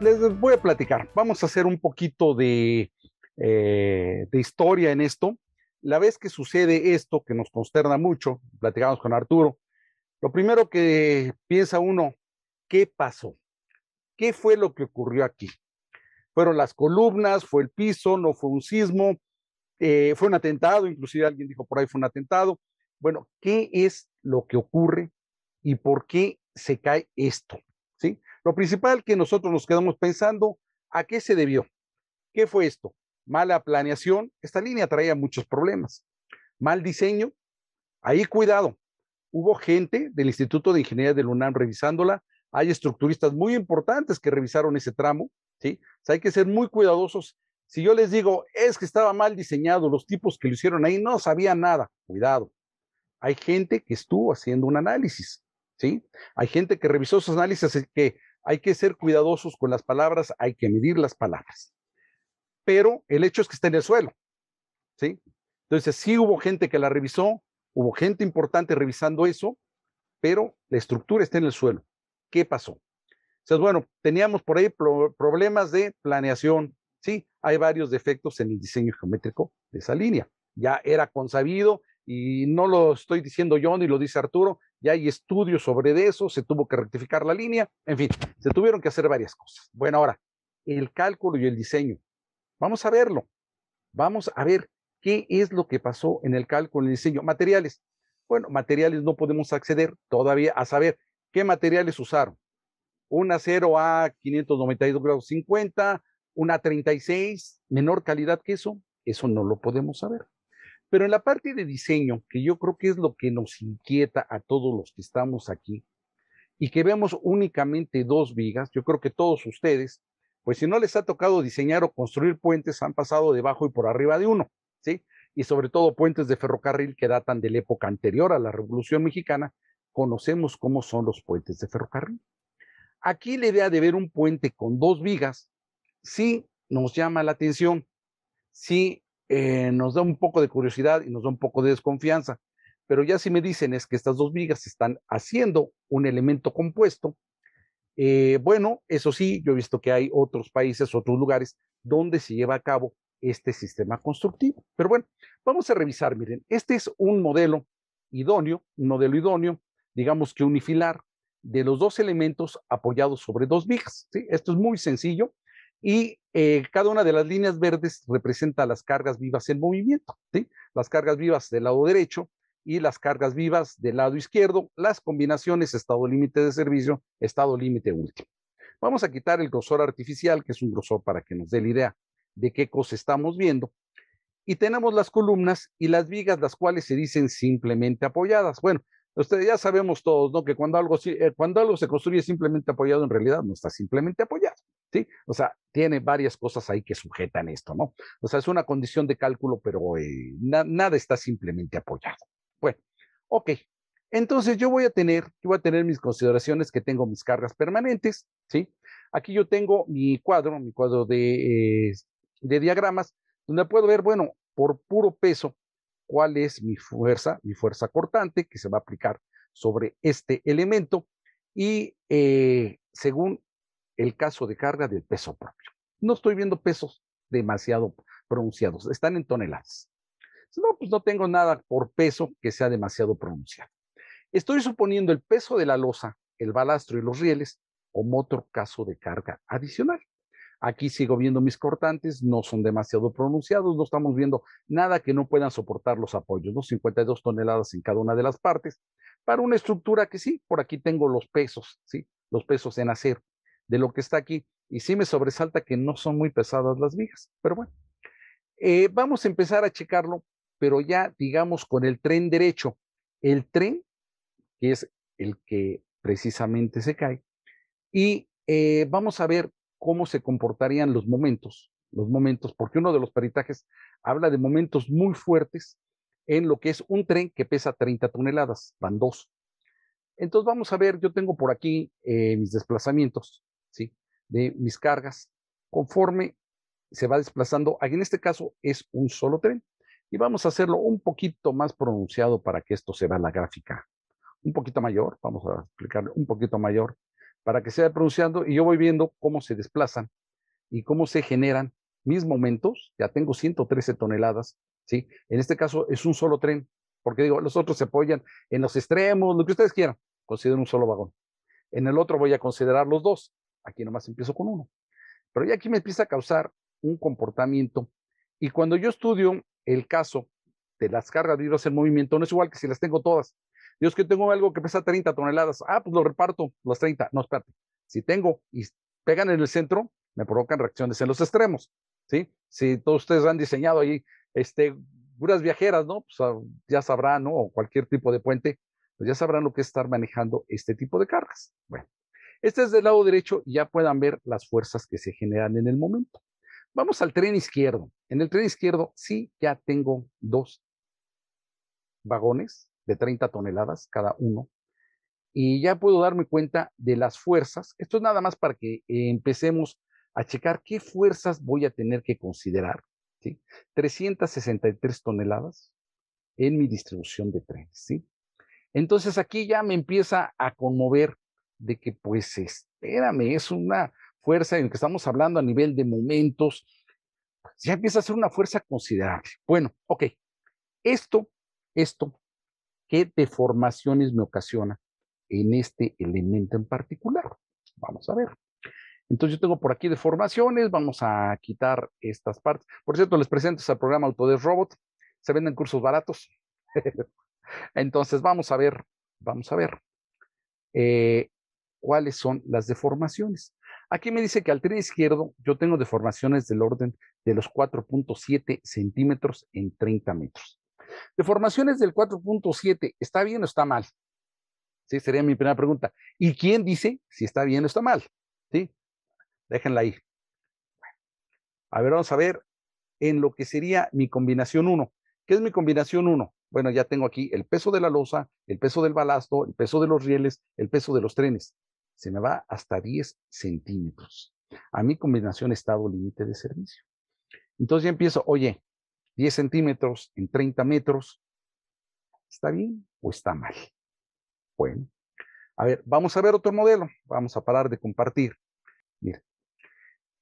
les voy a platicar. Vamos a hacer un poquito eh, de, historia en esto. La vez que sucede esto, que nos consterna mucho, platicamos con Arturo, lo primero que piensa uno, ¿qué pasó? ¿Qué fue lo que ocurrió aquí? Fueron las columnas, fue el piso, no fue un sismo, eh, fue un atentado, inclusive alguien dijo por ahí fue un atentado. Bueno, ¿qué es lo que ocurre y por qué se cae esto? ¿Sí? Lo principal que nosotros nos quedamos pensando, ¿a qué se debió? ¿Qué fue esto? Mala planeación. Esta línea traía muchos problemas. Mal diseño. Ahí cuidado hubo gente del Instituto de Ingeniería del UNAM revisándola, hay estructuristas muy importantes que revisaron ese tramo, ¿sí? hay que ser muy cuidadosos. Si yo les digo, es que estaba mal diseñado, los tipos que lo hicieron ahí no sabían nada, cuidado. Hay gente que estuvo haciendo un análisis, ¿sí? Hay gente que revisó esos análisis, así que hay que ser cuidadosos con las palabras, hay que medir las palabras. Pero el hecho es que está en el suelo, ¿sí? Entonces, sí hubo gente que la revisó, Hubo gente importante revisando eso, pero la estructura está en el suelo. ¿Qué pasó? Entonces, bueno, teníamos por ahí problemas de planeación. Sí, hay varios defectos en el diseño geométrico de esa línea. Ya era consabido y no lo estoy diciendo yo ni lo dice Arturo. Ya hay estudios sobre eso, se tuvo que rectificar la línea. En fin, se tuvieron que hacer varias cosas. Bueno, ahora, el cálculo y el diseño. Vamos a verlo. Vamos a ver ¿Qué es lo que pasó en el cálculo, en el diseño? Materiales. Bueno, materiales no podemos acceder todavía a saber qué materiales usaron. Una 0 a 592 grados 50, una 36, menor calidad que eso, eso no lo podemos saber. Pero en la parte de diseño, que yo creo que es lo que nos inquieta a todos los que estamos aquí, y que vemos únicamente dos vigas, yo creo que todos ustedes, pues si no les ha tocado diseñar o construir puentes, han pasado debajo y por arriba de uno. Y sobre todo puentes de ferrocarril que datan de la época anterior a la Revolución Mexicana, conocemos cómo son los puentes de ferrocarril. Aquí la idea de ver un puente con dos vigas sí nos llama la atención, sí eh, nos da un poco de curiosidad y nos da un poco de desconfianza, pero ya si me dicen es que estas dos vigas están haciendo un elemento compuesto, eh, bueno, eso sí, yo he visto que hay otros países, otros lugares donde se lleva a cabo este sistema constructivo. Pero bueno, vamos a revisar, miren, este es un modelo idóneo, un modelo idóneo, digamos que unifilar, de los dos elementos apoyados sobre dos vigas. ¿sí? Esto es muy sencillo y eh, cada una de las líneas verdes representa las cargas vivas en movimiento, ¿sí? las cargas vivas del lado derecho y las cargas vivas del lado izquierdo, las combinaciones estado límite de servicio, estado límite último. Vamos a quitar el grosor artificial, que es un grosor para que nos dé la idea de qué cosa estamos viendo. Y tenemos las columnas y las vigas, las cuales se dicen simplemente apoyadas. Bueno, ustedes ya sabemos todos, ¿no? Que cuando algo, eh, cuando algo se construye simplemente apoyado, en realidad no está simplemente apoyado, ¿sí? O sea, tiene varias cosas ahí que sujetan esto, ¿no? O sea, es una condición de cálculo, pero eh, nada está simplemente apoyado. Bueno, ok. Entonces yo voy a tener, voy a tener mis consideraciones que tengo mis cargas permanentes, ¿sí? Aquí yo tengo mi cuadro, mi cuadro de eh, de diagramas, donde puedo ver, bueno, por puro peso, cuál es mi fuerza, mi fuerza cortante que se va a aplicar sobre este elemento y eh, según el caso de carga del peso propio. No estoy viendo pesos demasiado pronunciados, están en toneladas. No, pues no tengo nada por peso que sea demasiado pronunciado. Estoy suponiendo el peso de la losa, el balastro y los rieles como otro caso de carga adicional. Aquí sigo viendo mis cortantes, no son demasiado pronunciados, no estamos viendo nada que no puedan soportar los apoyos, ¿no? 52 toneladas en cada una de las partes, para una estructura que sí, por aquí tengo los pesos, ¿sí? Los pesos en acero de lo que está aquí. Y sí me sobresalta que no son muy pesadas las vigas, pero bueno. Eh, vamos a empezar a checarlo, pero ya digamos con el tren derecho. El tren, que es el que precisamente se cae, y eh, vamos a ver cómo se comportarían los momentos, los momentos, porque uno de los peritajes habla de momentos muy fuertes en lo que es un tren que pesa 30 toneladas, van dos. Entonces vamos a ver, yo tengo por aquí eh, mis desplazamientos, ¿sí? De mis cargas, conforme se va desplazando, en este caso es un solo tren, y vamos a hacerlo un poquito más pronunciado para que esto se vea la gráfica, un poquito mayor, vamos a explicarle un poquito mayor, para que se vaya pronunciando, y yo voy viendo cómo se desplazan y cómo se generan mis momentos. Ya tengo 113 toneladas, ¿sí? En este caso es un solo tren, porque digo, los otros se apoyan en los extremos, lo que ustedes quieran, consideren un solo vagón. En el otro voy a considerar los dos. Aquí nomás empiezo con uno. Pero ya aquí me empieza a causar un comportamiento. Y cuando yo estudio el caso de las cargas de en movimiento, no es igual que si las tengo todas. Dios, que tengo algo que pesa 30 toneladas. Ah, pues lo reparto, las 30. No, espérate. Si tengo y pegan en el centro, me provocan reacciones en los extremos. ¿sí? Si todos ustedes han diseñado ahí este, viajeras, ¿no? Pues ah, ya sabrán, ¿no? O cualquier tipo de puente, pues ya sabrán lo que es estar manejando este tipo de cargas. Bueno, este es del lado derecho ya puedan ver las fuerzas que se generan en el momento. Vamos al tren izquierdo. En el tren izquierdo sí ya tengo dos vagones de 30 toneladas cada uno. Y ya puedo darme cuenta de las fuerzas. Esto es nada más para que eh, empecemos a checar qué fuerzas voy a tener que considerar. ¿sí? 363 toneladas en mi distribución de tren ¿sí? Entonces aquí ya me empieza a conmover de que, pues, espérame, es una fuerza en que estamos hablando a nivel de momentos, ya empieza a ser una fuerza considerable. Bueno, ok, esto, esto qué deformaciones me ocasiona en este elemento en particular. Vamos a ver. Entonces yo tengo por aquí deformaciones, vamos a quitar estas partes. Por cierto, les presento ese programa Autodesk Robot. Se venden cursos baratos. Entonces vamos a ver, vamos a ver eh, cuáles son las deformaciones. Aquí me dice que al tren izquierdo yo tengo deformaciones del orden de los 4.7 centímetros en 30 metros. Deformaciones del 4.7, ¿está bien o está mal? Sí, sería mi primera pregunta. ¿Y quién dice si está bien o está mal? Sí, déjenla ahí. A ver, vamos a ver en lo que sería mi combinación 1. ¿Qué es mi combinación 1? Bueno, ya tengo aquí el peso de la losa, el peso del balasto, el peso de los rieles, el peso de los trenes. Se me va hasta 10 centímetros. A mi combinación estado límite de servicio. Entonces ya empiezo, oye, 10 centímetros en 30 metros, ¿está bien o está mal? Bueno, a ver, vamos a ver otro modelo. Vamos a parar de compartir. Mira,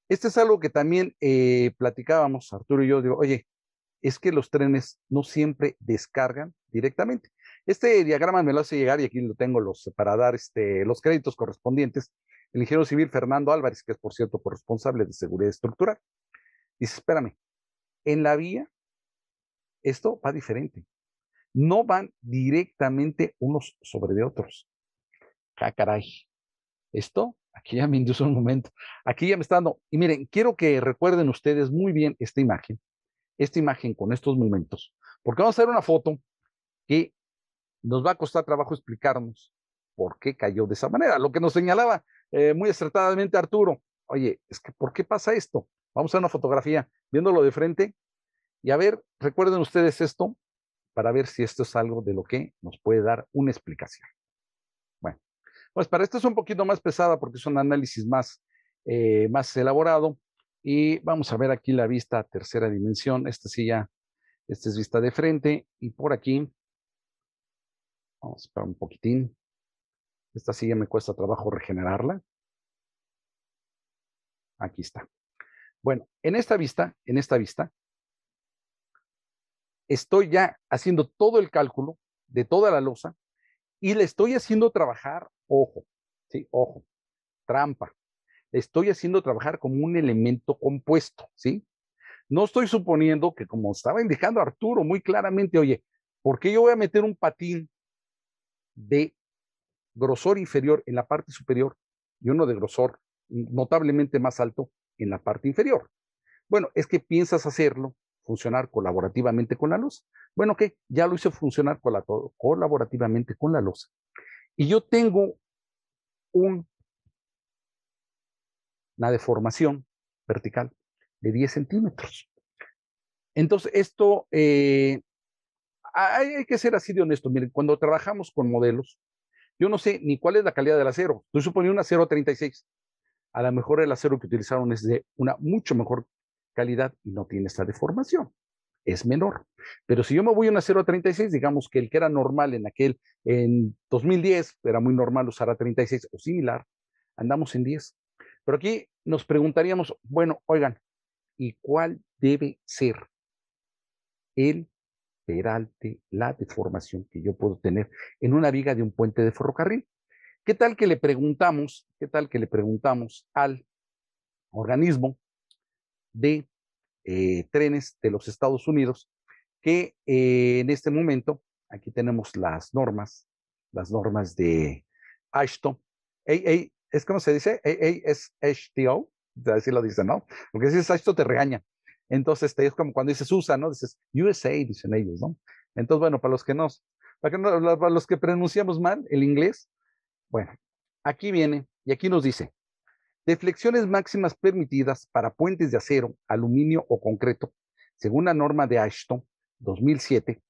este es algo que también eh, platicábamos, Arturo y yo. Digo, oye, es que los trenes no siempre descargan directamente. Este diagrama me lo hace llegar y aquí lo tengo los, para dar este, los créditos correspondientes. El ingeniero civil Fernando Álvarez, que es por cierto corresponsable de seguridad estructural. Dice, espérame, en la vía esto va diferente. No van directamente unos sobre de otros. ¡Ja, ah, caray. Esto aquí ya me induce un momento. Aquí ya me está dando. Y miren, quiero que recuerden ustedes muy bien esta imagen, esta imagen con estos momentos, porque vamos a ver una foto que nos va a costar trabajo explicarnos por qué cayó de esa manera. Lo que nos señalaba eh, muy acertadamente Arturo. Oye, es que ¿por qué pasa esto? Vamos a una fotografía viéndolo de frente y a ver, recuerden ustedes esto para ver si esto es algo de lo que nos puede dar una explicación. Bueno, pues para esto es un poquito más pesada porque es un análisis más, eh, más elaborado. Y vamos a ver aquí la vista tercera dimensión. Esta sí ya, esta es vista de frente. Y por aquí, vamos para un poquitín. Esta sí me cuesta trabajo regenerarla. Aquí está. Bueno, en esta vista, en esta vista, estoy ya haciendo todo el cálculo de toda la losa y le estoy haciendo trabajar, ojo, sí, ojo, trampa. Le estoy haciendo trabajar como un elemento compuesto, ¿sí? No estoy suponiendo que, como estaba indicando Arturo muy claramente, oye, ¿por qué yo voy a meter un patín de grosor inferior en la parte superior y uno de grosor notablemente más alto en la parte inferior? Bueno, es que piensas hacerlo funcionar colaborativamente con la luz. Bueno, que ya lo hice funcionar colaborativamente con la luz. Y yo tengo un, una deformación vertical de 10 centímetros. Entonces, esto eh, hay, que ser así de honesto. Miren, cuando trabajamos con modelos, yo no sé ni cuál es la calidad del acero. Estoy suponía un acero 36. A lo mejor el acero que utilizaron es de una mucho mejor calidad y no tiene esta deformación. Es menor. Pero si yo me voy a una 0.36, digamos que el que era normal en aquel, en 2010, era muy normal usar a 36 o similar, andamos en 10. Pero aquí nos preguntaríamos, bueno, oigan, ¿y cuál debe ser el peralte, la deformación que yo puedo tener en una viga de un puente de ferrocarril? ¿Qué tal que le preguntamos, qué tal que le preguntamos al organismo de eh, trenes de los Estados Unidos, que eh, en este momento, aquí tenemos las normas, las normas de Ashton, es como se dice, O, así lo dice ¿no? Porque si es esto te regaña. Entonces, te es como cuando dices USA, ¿no? Dices USA, dicen ellos, ¿no? Entonces, bueno, para los que nos para los que pronunciamos mal el inglés, bueno, aquí viene y aquí nos dice, Deflexiones máximas permitidas para puentes de acero, aluminio o concreto, según la norma de Ashton 2007.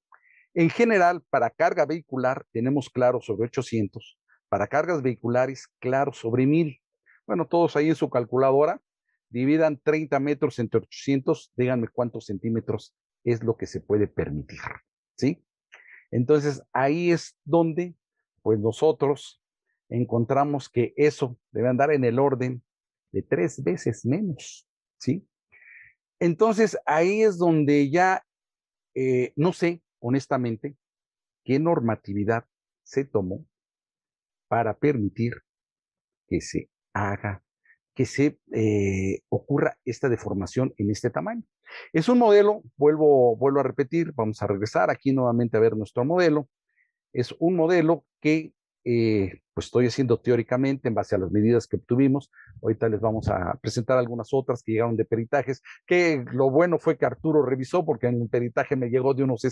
En general, para carga vehicular tenemos claro sobre 800, para cargas vehiculares claro sobre 1000. Bueno, todos ahí en su calculadora, dividan 30 metros entre 800, díganme cuántos centímetros es lo que se puede permitir, ¿sí? Entonces, ahí es donde, pues nosotros, encontramos que eso debe andar en el orden de tres veces menos, ¿sí? Entonces ahí es donde ya eh, no sé, honestamente, qué normatividad se tomó para permitir que se haga, que se eh, ocurra esta deformación en este tamaño. Es un modelo, vuelvo, vuelvo a repetir, vamos a regresar aquí nuevamente a ver nuestro modelo. Es un modelo que eh, pues estoy haciendo teóricamente en base a las medidas que obtuvimos. Ahorita les vamos a presentar algunas otras que llegaron de peritajes, que lo bueno fue que Arturo revisó porque en el peritaje me llegó de unos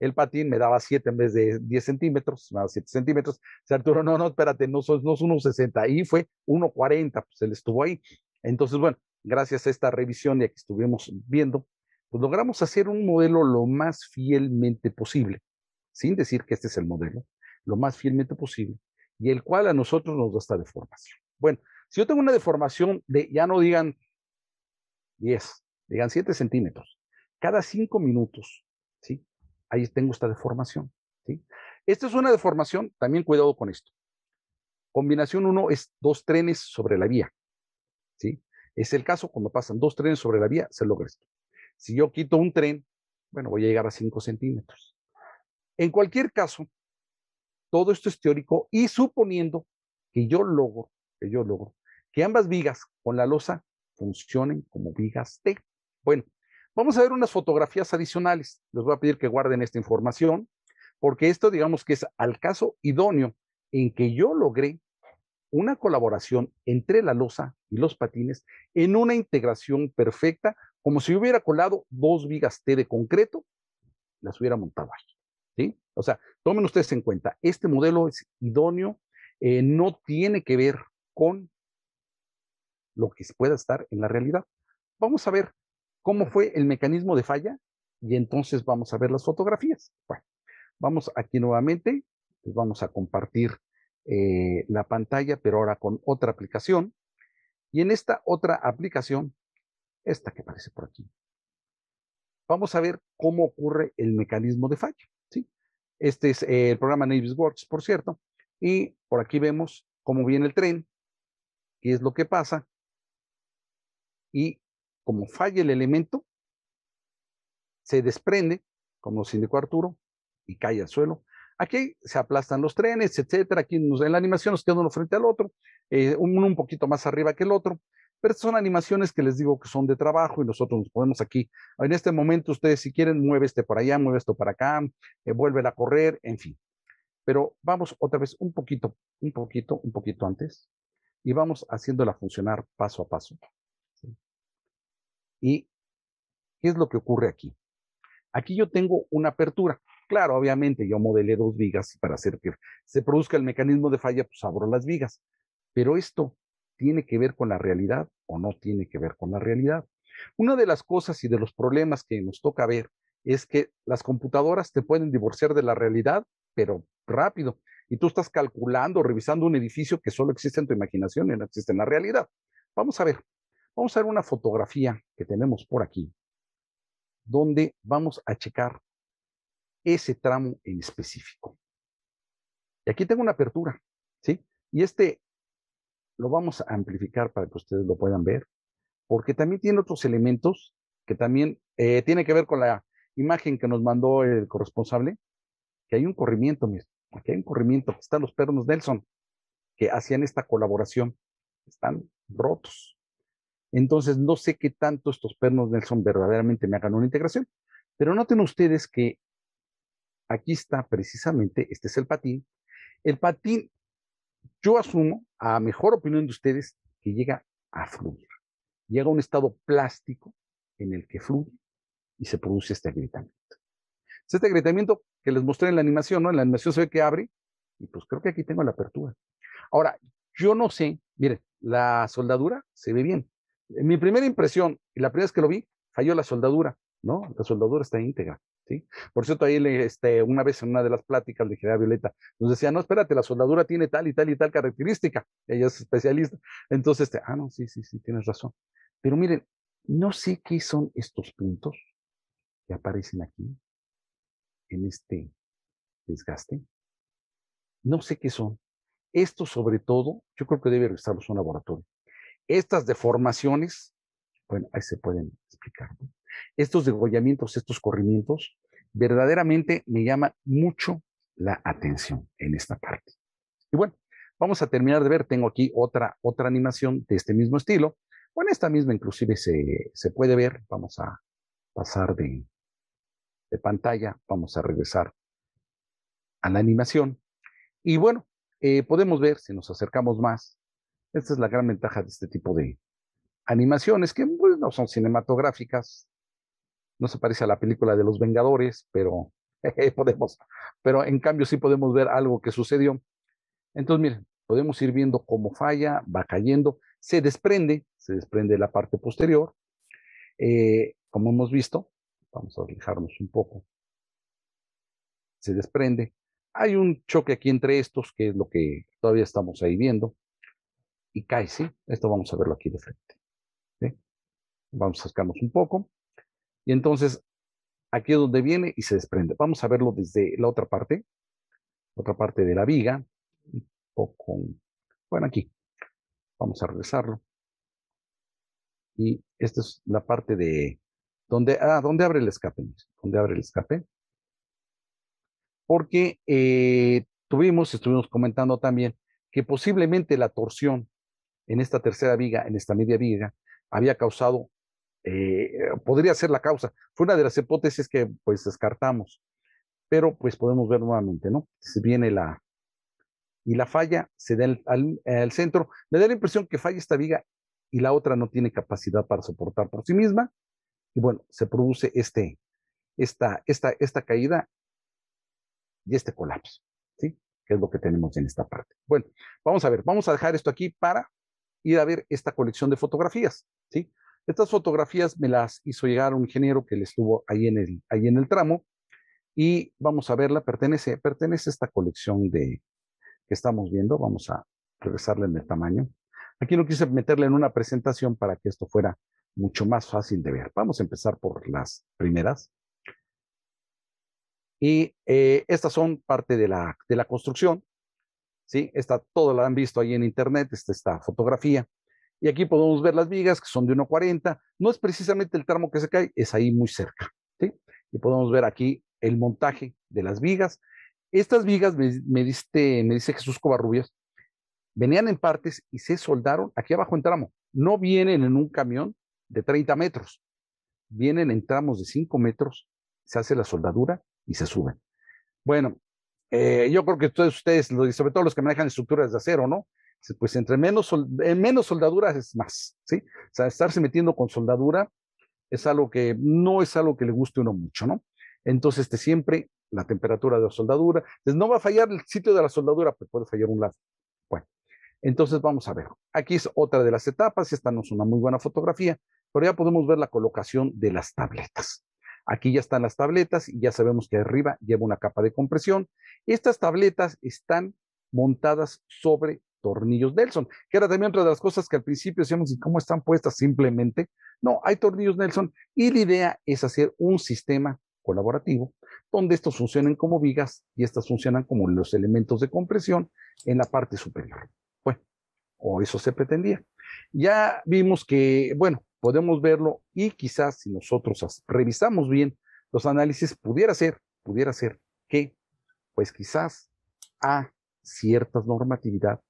El patín me daba 7 en vez de 10 centímetros, me daba 7 centímetros. Arturo, no, no, espérate, no, no es 1,60, ahí fue 1,40, pues él estuvo ahí. Entonces, bueno, gracias a esta revisión y que estuvimos viendo, pues logramos hacer un modelo lo más fielmente posible, sin decir que este es el modelo, lo más fielmente posible, y el cual a nosotros nos da esta deformación. Bueno, si yo tengo una deformación de, ya no digan 10, digan 7 centímetros, cada 5 minutos, ¿sí? Ahí tengo esta deformación, ¿sí? Esta es una deformación, también cuidado con esto. Combinación 1 es dos trenes sobre la vía, ¿sí? Es el caso cuando pasan dos trenes sobre la vía, se logra esto. Si yo quito un tren, bueno, voy a llegar a 5 centímetros. En cualquier caso, todo esto es teórico y suponiendo que yo logro, que yo logro, que ambas vigas con la losa funcionen como vigas T. Bueno, vamos a ver unas fotografías adicionales. Les voy a pedir que guarden esta información, porque esto digamos que es al caso idóneo en que yo logré una colaboración entre la losa y los patines en una integración perfecta, como si hubiera colado dos vigas T de concreto, las hubiera montado ahí. O sea, tomen ustedes en cuenta, este modelo es idóneo, eh, no tiene que ver con lo que pueda estar en la realidad. Vamos a ver cómo fue el mecanismo de falla y entonces vamos a ver las fotografías. Bueno, vamos aquí nuevamente, vamos a compartir eh, la pantalla, pero ahora con otra aplicación. Y en esta otra aplicación, esta que aparece por aquí, vamos a ver cómo ocurre el mecanismo de falla. Este es eh, el programa Navys Works, por cierto. Y por aquí vemos cómo viene el tren, qué es lo que pasa. Y como falla el elemento, se desprende, como nos indicó Arturo, y cae al suelo. Aquí se aplastan los trenes, etcétera. Aquí nos, en la animación nos queda uno frente al otro, eh, uno un poquito más arriba que el otro. Pero son animaciones que les digo que son de trabajo y nosotros nos ponemos aquí. En este momento ustedes si quieren, mueve este por allá, mueve esto para acá, eh, vuelve a correr, en fin. Pero vamos otra vez un poquito, un poquito, un poquito antes y vamos haciéndola funcionar paso a paso. ¿Y qué es lo que ocurre aquí? Aquí yo tengo una apertura. Claro, obviamente yo modelé dos vigas para hacer que se produzca el mecanismo de falla, pues abro las vigas. Pero esto ¿Tiene que ver con la realidad o no tiene que ver con la realidad? Una de las cosas y de los problemas que nos toca ver es que las computadoras te pueden divorciar de la realidad, pero rápido. Y tú estás calculando, revisando un edificio que solo existe en tu imaginación y no existe en la realidad. Vamos a ver, vamos a ver una fotografía que tenemos por aquí, donde vamos a checar ese tramo en específico. Y aquí tengo una apertura, ¿sí? Y este lo vamos a amplificar para que ustedes lo puedan ver, porque también tiene otros elementos que también eh, tiene que ver con la imagen que nos mandó el corresponsable, que hay un corrimiento, aquí hay un corrimiento, que están los pernos Nelson, que hacían esta colaboración, están rotos. Entonces, no sé qué tanto estos pernos Nelson verdaderamente me hagan una integración, pero noten ustedes que aquí está precisamente, este es el patín, el patín yo asumo, a mejor opinión de ustedes, que llega a fluir. Llega a un estado plástico en el que fluye y se produce este agrietamiento. este agrietamiento que les mostré en la animación, ¿no? En la animación se ve que abre y pues creo que aquí tengo la apertura. Ahora, yo no sé, miren, la soldadura se ve bien. En mi primera impresión, y la primera vez que lo vi, falló la soldadura, ¿no? La soldadura está íntegra. Por cierto, ahí le, este, una vez en una de las pláticas le dije a Violeta, nos decía, no, espérate, la soldadura tiene tal y tal y tal característica, ella es especialista. Entonces, este, ah, no, sí, sí, sí, tienes razón. Pero miren, no sé qué son estos puntos que aparecen aquí, en este desgaste. No sé qué son. Esto sobre todo, yo creo que debe revisarlos un laboratorio. Estas deformaciones, bueno, ahí se pueden explicar estos degollamientos, estos corrimientos, verdaderamente me llama mucho la atención en esta parte. Y bueno, vamos a terminar de ver, tengo aquí otra, otra animación de este mismo estilo. Bueno, esta misma inclusive se, puede ver, vamos a pasar de, pantalla, vamos a regresar a la animación. Y bueno, eh, podemos ver, si nos acercamos más, esta es la gran ventaja de este tipo de animaciones, que no son cinematográficas, no se parece a la película de los Vengadores, pero podemos, pero en cambio sí podemos ver algo que sucedió. Entonces, miren, podemos ir viendo cómo falla, va cayendo, se desprende, se desprende la parte posterior, eh, como hemos visto, vamos a alejarnos un poco, se desprende, hay un choque aquí entre estos, que es lo que todavía estamos ahí viendo, y cae, ¿sí? Esto vamos a verlo aquí de frente. Vamos a sacarnos un poco. Y entonces, aquí es donde viene y se desprende. Vamos a verlo desde la otra parte, otra parte de la viga, poco, bueno, aquí. Vamos a regresarlo. Y esta es la parte de donde, ah, abre el escape, donde abre el escape. Porque eh, tuvimos, estuvimos comentando también, que posiblemente la torsión en esta tercera viga, en esta media viga, había causado eh, podría ser la causa. Fue una de las hipótesis que pues descartamos, pero pues podemos ver nuevamente, ¿no? Se viene la... Y la falla se da al, centro. Me da la impresión que falla esta viga y la otra no tiene capacidad para soportar por sí misma. Y bueno, se produce este, esta, esta, esta caída y este colapso, ¿sí? Que es lo que tenemos en esta parte. Bueno, vamos a ver, vamos a dejar esto aquí para ir a ver esta colección de fotografías, ¿sí? Estas fotografías me las hizo llegar un ingeniero que le estuvo ahí en el, en el tramo y vamos a verla, pertenece, pertenece a esta colección de, que estamos viendo, vamos a regresarle en el tamaño. Aquí no quise meterle en una presentación para que esto fuera mucho más fácil de ver. Vamos a empezar por las primeras. Y eh, estas son parte de la, de la construcción. ¿sí? Esta, todo la han visto ahí en internet, esta, esta fotografía. Y aquí podemos ver las vigas que son de 1.40. No es precisamente el tramo que se cae, es ahí muy cerca. Y podemos ver aquí el montaje de las vigas. Estas vigas, me, diste, me dice Jesús Covarrubias, venían en partes y se soldaron aquí abajo en tramo. No vienen en un camión de 30 metros, vienen en tramos de 5 metros, se hace la soldadura y se suben. Bueno, eh, yo creo que todos ustedes, sobre todo los que manejan estructuras de acero, ¿no? pues entre menos, eh, menos soldaduras es más, ¿sí? O sea, estarse metiendo con soldadura es algo que no es algo que le guste a uno mucho, ¿no? Entonces, este, siempre la temperatura de la soldadura, entonces no va a fallar el sitio de la soldadura, pero puede fallar un lado. Bueno, entonces vamos a ver. Aquí es otra de las etapas, esta no es una muy buena fotografía, pero ya podemos ver la colocación de las tabletas. Aquí ya están las tabletas y ya sabemos que arriba lleva una capa de compresión. Estas tabletas están montadas sobre tornillos Nelson, que era también otra de las cosas que al principio decíamos, ¿y cómo están puestas simplemente? No, hay tornillos Nelson y la idea es hacer un sistema colaborativo donde estos funcionen como vigas y estas funcionan como los elementos de compresión en la parte superior. Bueno, o eso se pretendía. Ya vimos que, bueno, podemos verlo y quizás si nosotros revisamos bien los análisis, pudiera ser, pudiera ser que, pues quizás a ciertas normatividad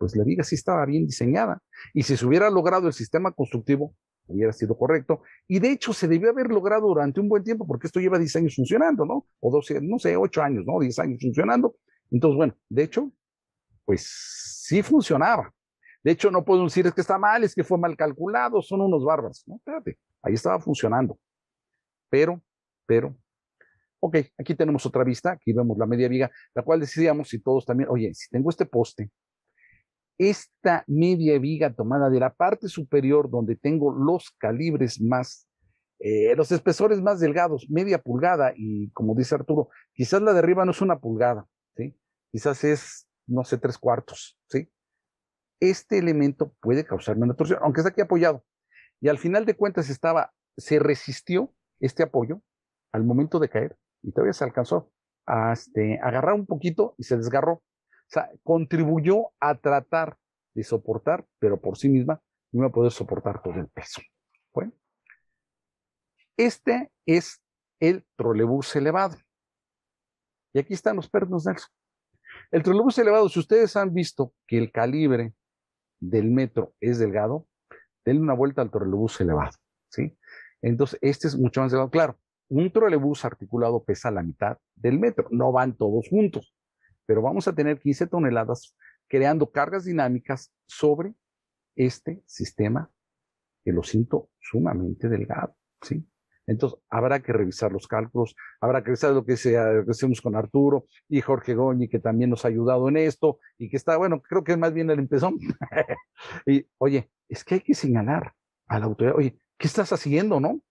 pues la viga sí estaba bien diseñada. Y si se hubiera logrado el sistema constructivo, hubiera sido correcto. Y de hecho, se debió haber logrado durante un buen tiempo, porque esto lleva 10 años funcionando, ¿no? O 12, no sé, 8 años, ¿no? 10 años funcionando. Entonces, bueno, de hecho, pues sí funcionaba. De hecho, no puedo decir es que está mal, es que fue mal calculado, son unos bárbaros. No, espérate, ahí estaba funcionando. Pero, pero, ok, aquí tenemos otra vista, aquí vemos la media viga, la cual decidíamos si todos también, oye, si tengo este poste, esta media viga tomada de la parte superior donde tengo los calibres más, eh, los espesores más delgados, media pulgada, y como dice Arturo, quizás la de arriba no es una pulgada, ¿sí? Quizás es, no sé, tres cuartos, ¿sí? Este elemento puede causarme una torsión, aunque está aquí apoyado. Y al final de cuentas estaba, se resistió este apoyo al momento de caer y todavía se alcanzó a este, agarrar un poquito y se desgarró sea, contribuyó a tratar de soportar, pero por sí misma no va a poder soportar todo el peso. Bueno, este es el trolebús elevado. Y aquí están los pernos de eso. El trolebús elevado, si ustedes han visto que el calibre del metro es delgado, denle una vuelta al trolebús elevado, ¿sí? Entonces, este es mucho más delgado. Claro, un trolebús articulado pesa la mitad del metro, no van todos juntos pero vamos a tener 15 toneladas creando cargas dinámicas sobre este sistema que lo siento sumamente delgado, ¿sí? Entonces, habrá que revisar los cálculos, habrá que revisar lo que, hacemos con Arturo y Jorge Goñi, que también nos ha ayudado en esto y que está, bueno, creo que es más bien el empezón. y, oye, es que hay que señalar a la autoridad, oye, ¿qué estás haciendo, no?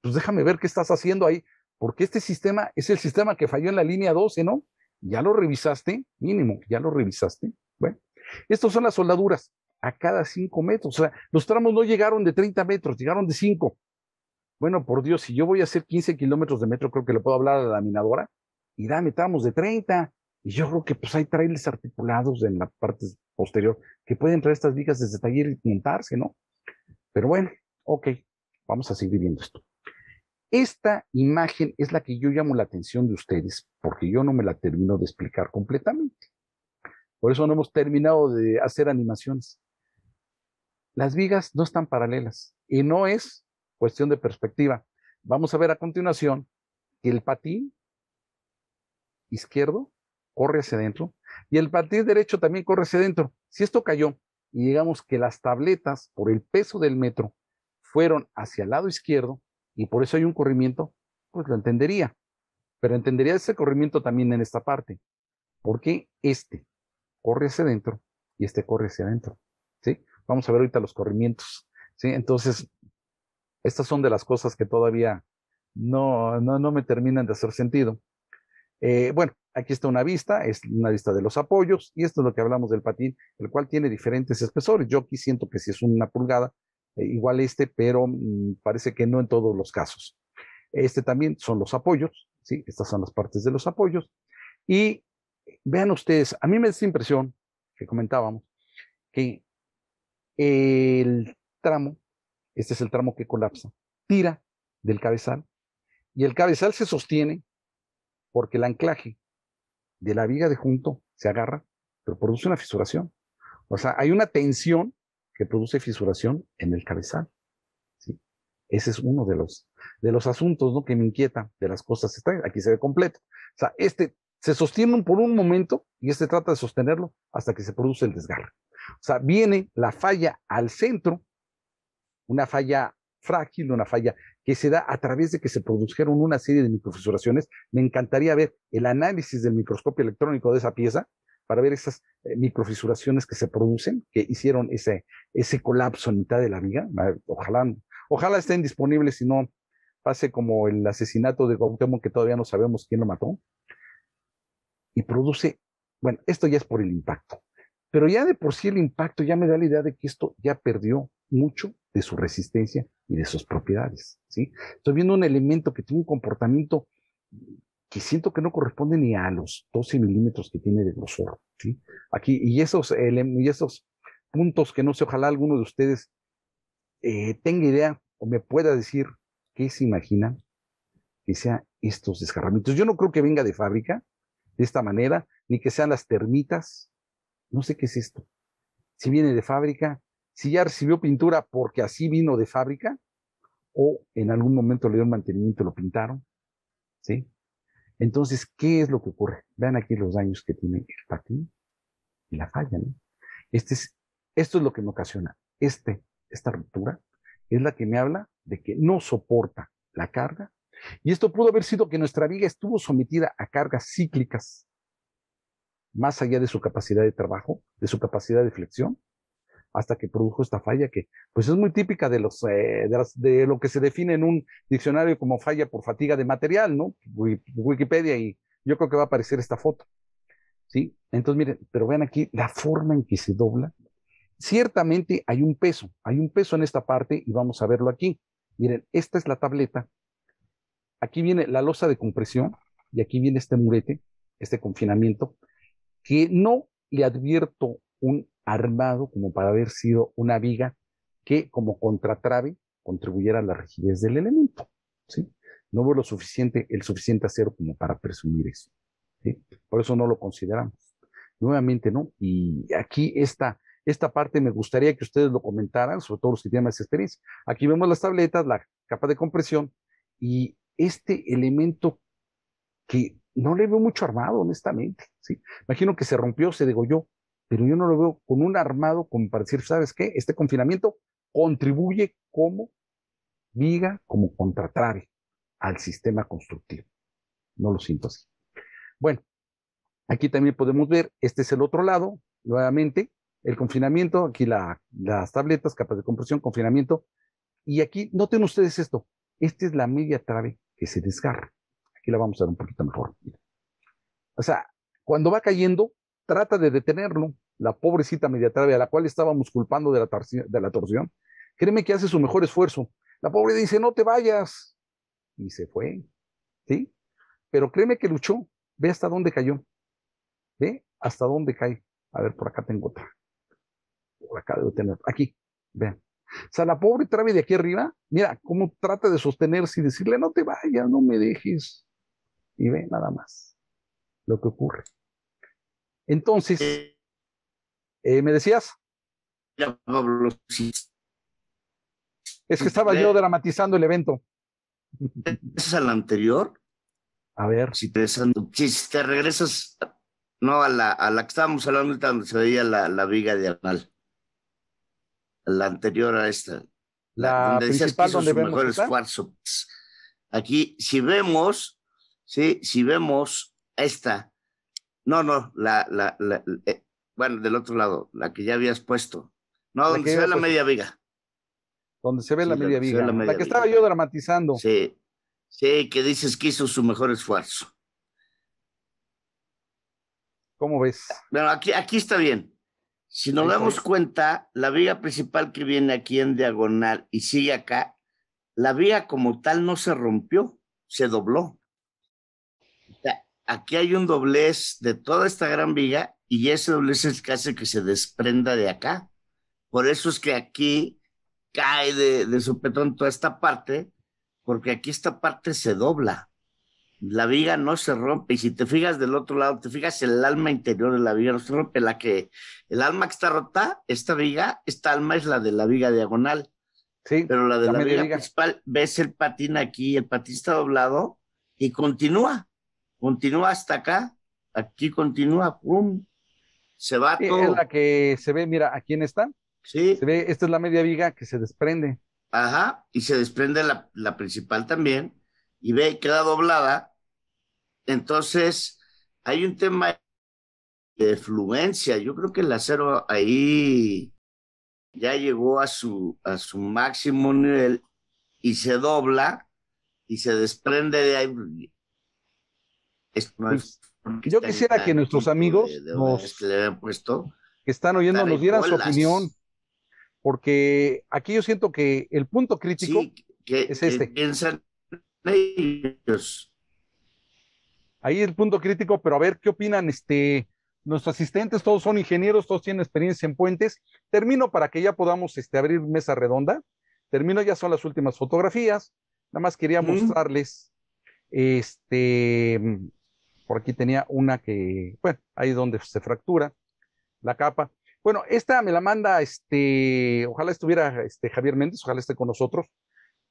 Pues déjame ver qué estás haciendo ahí, porque este sistema es el sistema que falló en la línea 12, ¿no? ¿Ya lo revisaste? Mínimo, ¿ya lo revisaste? Bueno, estas son las soldaduras a cada cinco metros. O sea, los tramos no llegaron de 30 metros, llegaron de cinco. Bueno, por Dios, si yo voy a hacer 15 kilómetros de metro, creo que le puedo hablar a la laminadora y dame tramos de 30. Y yo creo que pues hay trailes articulados en la parte posterior que pueden traer estas vigas desde taller y montarse, ¿no? Pero bueno, ok, vamos a seguir viendo esto. Esta imagen es la que yo llamo la atención de ustedes, porque yo no me la termino de explicar completamente. Por eso no hemos terminado de hacer animaciones. Las vigas no están paralelas y no es cuestión de perspectiva. Vamos a ver a continuación que el patín izquierdo corre hacia adentro y el patín derecho también corre hacia adentro. Si esto cayó y digamos que las tabletas por el peso del metro fueron hacia el lado izquierdo, y por eso hay un corrimiento, pues lo entendería. Pero entendería ese corrimiento también en esta parte. porque este corre hacia adentro y este corre hacia adentro? ¿Sí? Vamos a ver ahorita los corrimientos. ¿Sí? Entonces, estas son de las cosas que todavía no, no, me terminan de hacer sentido. Eh, bueno, aquí está una vista, es una vista de los apoyos, y esto es lo que hablamos del patín, el cual tiene diferentes espesores. Yo aquí siento que si es una pulgada, eh, igual este, pero mm, parece que no en todos los casos. Este también son los apoyos, ¿sí? Estas son las partes de los apoyos. Y vean ustedes, a mí me da esta impresión que comentábamos, que el tramo, este es el tramo que colapsa, tira del cabezal y el cabezal se sostiene porque el anclaje de la viga de junto se agarra, pero produce una fisuración. O sea, hay una tensión que produce fisuración en el cabezal. Ese es uno de los, de los asuntos que me inquieta de las cosas extrañas. Aquí se ve completo. O sea, este se sostiene por un momento y este trata de sostenerlo hasta que se produce el desgarro, O sea, viene la falla al centro, una falla frágil, una falla que se da a través de que se produjeron una serie de microfisuraciones. Me encantaría ver el análisis del microscopio electrónico de esa pieza para ver esas eh, microfisuraciones que se producen, que hicieron ese, ese colapso en mitad de la viga. Ojalá, ojalá estén disponibles, si no pase como el asesinato de Cuauhtémoc, que todavía no sabemos quién lo mató. Y produce, bueno, esto ya es por el impacto, pero ya de por sí el impacto ya me da la idea de que esto ya perdió mucho de su resistencia y de sus propiedades, ¿sí? Estoy viendo un elemento que tiene un comportamiento que siento que no corresponde ni a los 12 milímetros que tiene de grosor. ¿sí? Aquí, y esos, y esos puntos que no sé, ojalá alguno de ustedes eh, tenga idea o me pueda decir qué se imagina que sean estos desgarramientos. Yo no creo que venga de fábrica de esta manera, ni que sean las termitas. No sé qué es esto. Si viene de fábrica, si ya recibió pintura porque así vino de fábrica, o en algún momento le un mantenimiento y lo pintaron. ¿Sí? Entonces, ¿qué es lo que ocurre? Vean aquí los daños que tiene el patín y la falla, ¿no? Este es, esto es lo que me ocasiona. Este, esta ruptura es la que me habla de que no soporta la carga. Y esto pudo haber sido que nuestra viga estuvo sometida a cargas cíclicas, más allá de su capacidad de trabajo, de su capacidad de flexión, hasta que produjo esta falla que pues es muy típica de los eh, de, de, lo que se define en un diccionario como falla por fatiga de material, ¿no? Wikipedia y yo creo que va a aparecer esta foto. ¿Sí? Entonces miren, pero vean aquí la forma en que se dobla. Ciertamente hay un peso, hay un peso en esta parte y vamos a verlo aquí. Miren, esta es la tableta. Aquí viene la losa de compresión y aquí viene este murete, este confinamiento, que no le advierto un armado como para haber sido una viga que como contratrave contribuyera a la rigidez del elemento. ¿sí? No hubo lo suficiente, el suficiente acero como para presumir eso. Por eso no lo consideramos. Nuevamente, ¿no? Y aquí esta, esta parte me gustaría que ustedes lo comentaran, sobre todo los que tienen más experiencia. Aquí vemos las tabletas, la capa de compresión y este elemento que no le veo mucho armado, honestamente. ¿sí? Imagino que se rompió, se degolló, pero yo no lo veo con un armado como para decir, ¿sabes qué? Este confinamiento contribuye como viga, como contratrave al sistema constructivo. No lo siento así. Bueno, aquí también podemos ver, este es el otro lado, nuevamente, el confinamiento, aquí las tabletas, capas de compresión, confinamiento, y aquí, noten ustedes esto, esta es la media trave que se desgarra. Aquí la vamos a ver un poquito mejor. O sea, cuando va cayendo, trata de detenerlo, la pobrecita media trave a la cual estábamos culpando de la, torsión, créeme que hace su mejor esfuerzo. La pobre dice, no te vayas. Y se fue, ¿sí? Pero créeme que luchó, ve hasta dónde cayó, ve hasta dónde cae. A ver, por acá tengo otra. Por acá debo tener, aquí, vean. O sea, la pobre trave de aquí arriba, mira cómo trata de sostenerse y decirle, no te vayas, no me dejes. Y ve nada más lo que ocurre. Entonces, eh, eh, ¿me decías? Es que estaba yo dramatizando el evento. ¿Es al anterior? A ver. Si te, te regresas, no, a la, que estábamos hablando donde se veía la, la viga diagonal. La anterior a esta. La, donde principal donde mejor esfuerzo. Aquí, si vemos, ¿sí? si vemos esta, no, no, la, la, eh, bueno, del otro lado, la que ya habías puesto. No, donde se ve la media viga. Donde se ve la media viga. La, que estaba yo dramatizando. Sí, sí, que dices que hizo su mejor esfuerzo. ¿Cómo ves? Bueno, aquí, aquí está bien. Si nos damos cuenta, la viga principal que viene aquí en diagonal y sigue acá, la viga como tal no se rompió, se dobló aquí hay un doblez de toda esta gran viga y ese doblez es el que hace que se desprenda de acá. Por eso es que aquí cae de, su petón toda esta parte, porque aquí esta parte se dobla. La viga no se rompe. Y si te fijas del otro lado, te fijas el alma interior de la viga, no se rompe. La que, el alma que está rota, esta viga, esta alma es la de la viga diagonal. Sí, pero la de la viga, principal, ves el patín aquí, el patín está doblado y continúa continúa hasta acá, aquí continúa, pum, se va todo. Es la que se ve, mira, a quién esta, sí. se ve, esta es la media viga que se desprende. Ajá, y se desprende la, principal también, y ve, queda doblada. Entonces, hay un tema de fluencia. Yo creo que el acero ahí ya llegó a su, a su máximo nivel y se dobla y se desprende de ahí pues, yo quisiera que nuestros amigos que, puesto, están oyendo nos dieran su opinión, porque aquí yo siento que el punto crítico es este. Ahí el punto crítico, pero a ver qué opinan este nuestros asistentes, todos son ingenieros, todos tienen experiencia en puentes. Termino para que ya podamos este, abrir mesa redonda. Termino, ya son las últimas fotografías. Nada más quería mostrarles este por aquí tenía una que, bueno, ahí es donde se fractura la capa. Bueno, esta me la manda, este, ojalá estuviera este, Javier Méndez, ojalá esté con nosotros,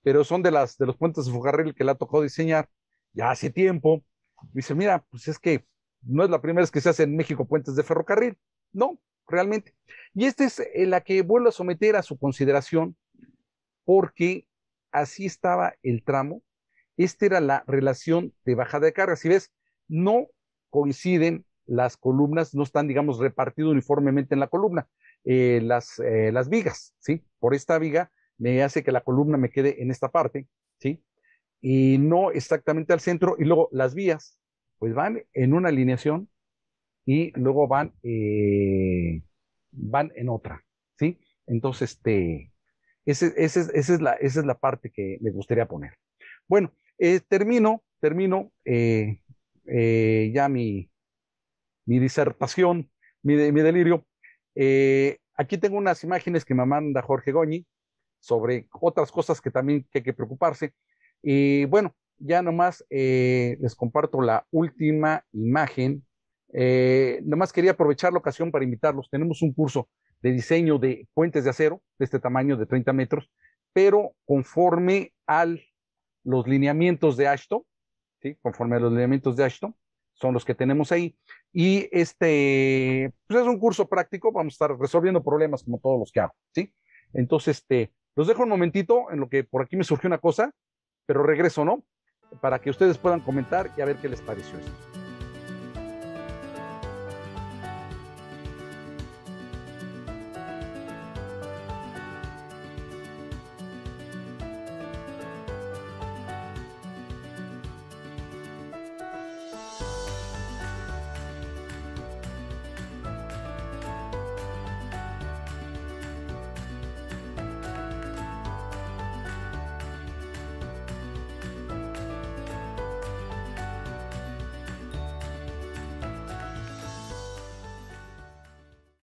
pero son de, las, de los puentes de ferrocarril que le ha tocado diseñar ya hace tiempo. Dice, mira, pues es que no es la primera vez que se hace en México puentes de ferrocarril, no, realmente. Y esta es eh, la que vuelvo a someter a su consideración porque así estaba el tramo. Esta era la relación de bajada de carga. Si ves, no coinciden las columnas, no están, digamos, repartidos uniformemente en la columna, eh, las, eh, las vigas, ¿sí? Por esta viga me hace que la columna me quede en esta parte, ¿sí? Y no exactamente al centro, y luego las vías, pues van en una alineación y luego van, eh, van en otra, ¿sí? Entonces, este, esa, es la, esa es la parte que me gustaría poner. Bueno, termino, termino, eh, ya mi, mi disertación, mi, mi delirio. Eh, aquí tengo unas imágenes que me manda Jorge Goñi sobre otras cosas que también hay que preocuparse. Y bueno, ya nomás eh, les comparto la última imagen. nomás quería aprovechar la ocasión para invitarlos. Tenemos un curso de diseño de puentes de acero de este tamaño de 30 metros, pero conforme a los lineamientos de Ashton, conforme a los lineamientos de Ashton, son los que tenemos ahí. Y este, pues, es un curso práctico, vamos a estar resolviendo problemas como todos los que hago, ¿sí? Entonces, este, los dejo un momentito en lo que por aquí me surgió una cosa, pero regreso, ¿no? Para que ustedes puedan comentar y a ver qué les pareció esto.